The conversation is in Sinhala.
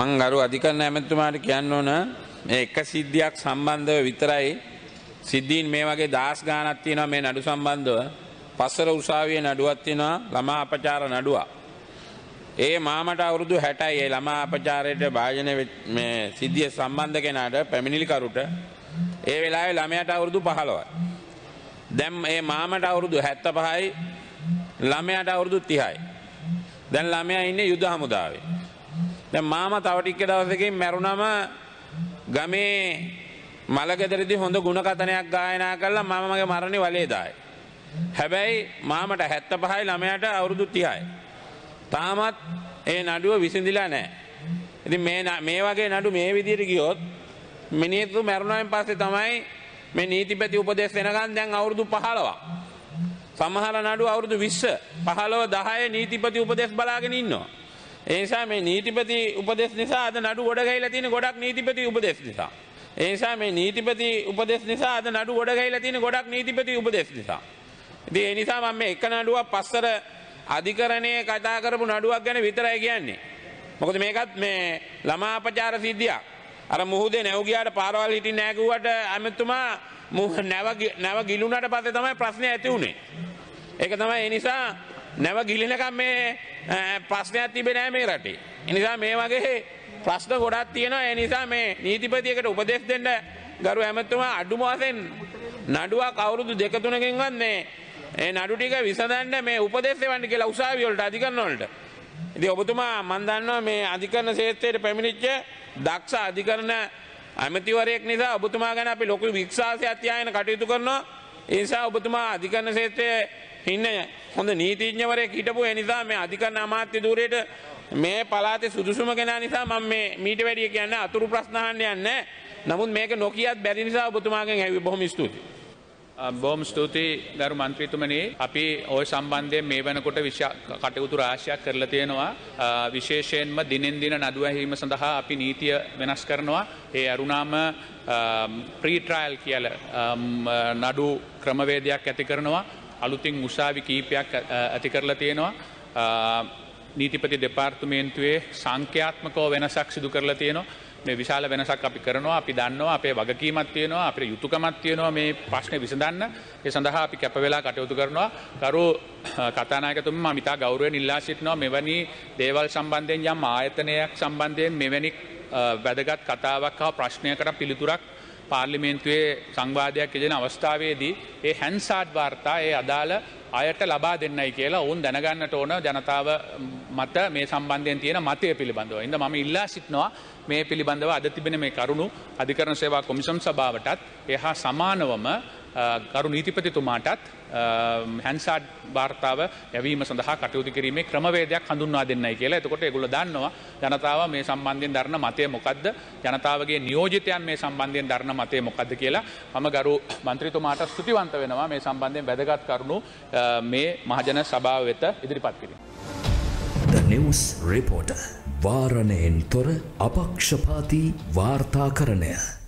මං අර අධිකරණ ඇමතුමාට කියන්න ඕන මේ එක සිද්ධියක් සම්බන්ධව විතරයි සිද්ධීන් මේ වගේ දාස් ගාණක් තියෙනවා මේ නඩු සම්බන්ධව පස්සර උසාවියේ නඩුවක් තියෙනවා ළමා අපචාර නඩුවක් ඒ මාමට අවුරුදු 60යි ඒ ළමා අපචාරයට භාජන මේ සිද්ධිය සම්බන්ධ කෙනාට පැමිණිලිකරුට ඒ වෙලාවේ ළමයාට අවුරුදු 15යි. දැන් මේ මාමට අවුරුදු 75යි ළමයාට අවුරුදු 30යි. දැන් ළමයා ඉන්නේ යුද හමුදාවේ. දැන් මාම තව ටික දවසකින් මැරුණම ගමේ මලගෙදරදී හොඳ ಗುಣකතනයක් ගායනා කළා මම මගේ මරණේ වලේ දායි. හැබැයි මාමට 75යි ළමයාට අවුරුදු 30යි. තාමත් ඒ නඩුව විසඳිලා නැහැ. ඉතින් මේ මේ වගේ නඩු මේ විදිහට ගියොත් මිනිත්තු මැරුණායින් පස්සේ තමයි මේ නීතිපති උපදේශ වෙනකන් දැන් අවුරුදු 15ක්. සමහර නඩු අවුරුදු 20, 15, 10 නීතිපති උපදේශ බලාගෙන ඉන්නවා. ඒ නිසා මේ නීතිපති උපදෙස් නිසා අද නඩු ගොඩ ගහලා තියෙන ගොඩක් නීතිපති උපදෙස් නිසා. ඒ නිසා මේ නීතිපති උපදෙස් නිසා අද නඩු ගොඩ ගහලා තියෙන ගොඩක් නීතිපති උපදෙස් නිසා. ඉතින් ඒ නිසා මම මේ එක නඩුවක් පස්සර අධිකරණයේ කතා කරපු නඩුවක් ගැන විතරයි කියන්නේ. මොකද මේකත් මේ ළමා අපචාර සිද්ධියක්. අර මුහුදේ නැව් ගියාට පාරවල් හිටින්නේ නැහැ කිව්වට අමතුමා නැව නැව ගිලුණාට පස්සේ තමයි ප්‍රශ්නේ ඇති උනේ. ඒක තමයි ඒ නිසා නැව ගිලිනකම් මේ ප්‍රශ්නයක් තිබේ නෑ මේ රටේ. එනිසා මේ වගේ ප්‍රශ්න ගොඩක් තියෙනවා. ඒ නිසා මේ නීතිපතියකට උපදෙස් දෙන්න ගරු ඇමතුමා අඩුම වශයෙන් නඩුවක් අවුරුදු දෙක තුනකින්වත් මේ ඒ නඩු ටික විසඳන්න මේ උපදෙස් දෙවන්න කියලා උසාවිය වලට අධිකරණ වලට. ඉතින් ඔබතුමා මම දන්නවා මේ අධිකරණ ක්ෂේත්‍රයේ පැමිණිච්ච දක්ෂ අධිකරණ ඇමතිවරයෙක් නිසා ඔබතුමා ගැන අපි ලොකු විශ්වාසයක් තියාගෙන කටයුතු කරනවා. ඒ නිසා ඔබතුමා අධිකරණ ක්ෂේත්‍රයේ ඉන්න හොඳ නීතිඥවරයෙක් හිටපු ඒ නිසා මේ අධිකරණ අමාත්‍ය ධූරයට මේ පළාතේ සුදුසුම කෙනා නිසා මම මේ මීට වැඩිය කියන්නේ අතුරු ප්‍රශ්න අහන්න යන්නේ. නමුත් මේක නොකියත් බැරි නිසා ඔබතුමාගෙන් ඇහුවේ බොහොම ස්තුතියි. බොහොම ස්තුතියි ගරු මන්ත්‍රීතුමනි. අපි ওই සම්බන්ධයෙන් මේ වෙනකොට කටයුතු රාශියක් කරලා තියෙනවා. විශේෂයෙන්ම දිනෙන් දින නඩු ඇහිීම සඳහා අපි නීතිය වෙනස් කරනවා. ඒ අරුණාම ප්‍රීට්‍රයිල් කියලා නඩු ක්‍රමවේදයක් ඇති කරනවා. අලුතින් උසාවි කීපයක් ඇති කරලා තියෙනවා නීතිපති දෙපාර්තුමේන්තුවේ සංඛ්‍යාත්මකෝ වෙනසක් සිදු කරලා තියෙනවා මේ විශාල වෙනසක් අපි කරනවා අපි දන්නවා අපේ වගකීමක් තියෙනවා අපේ යුතුයකමක් තියෙනවා මේ ප්‍රශ්නේ විසඳන්න ඒ සඳහා අපි කැප වෙලා කටයුතු කරනවා කරු කතානායකතුමා මම ඉතා ගෞරවයෙන් ඉල්ලා සිටිනවා මෙවැනි දේවල් සම්බන්ධයෙන් යම් ආයතනයක් සම්බන්ධයෙන් මෙවැනි වැදගත් කතාවක් හා ප්‍රශ්නයකට පිළිතුරක් පාර්ලිමේන්තුවේ සංවාධයක් යෙදෙන අවස්ථාවේදී ඒ හැන්සාඩ් වාර්තා ඒ අදාළ අයට ලබා දෙන්නයි කියලා ඔවුන් දැනගන්නට ඕන ජනතාව මත මේ සම්බන්ධයෙන් තියෙන මතය පිළිබඳව. ඉඳ මම ඉල්ලා සිටිනවා මේ පිළිබඳව අද තිබෙන මේ කරුණු අධිකරණ සේවා කොමිසම් සභාවටත් එහා සමානවම ගරු නීතිපතිතුමාටත් හැන්සාඩ් භාර්තාව යැවීම සඳහා කටයුතු කිරීමේ ක්‍රමවේදයක් හඳුන්වා දෙන්නයි කියලා එතකොට එගුල දන්නවා ජනතාව මේ සම්බන්ධයෙන් දරන මතය මොකක්ද ජනතාවගේ නියෝජිතයන් මේ සම්බන්ධයෙන් දරන මතය මොකක්ද කියලා මම ගරු මන්ත්‍රීතුමාට ස්තුතිවන්ත වෙනවා මේ සම්බන්ධයෙන් වැදගත් කරුණු මේ මහජන සභාව වෙත ඉදිරිපත් කිරීම. The News Reporter වාරණයෙන් තොර අපක්ෂපාති වාර්තාකරණය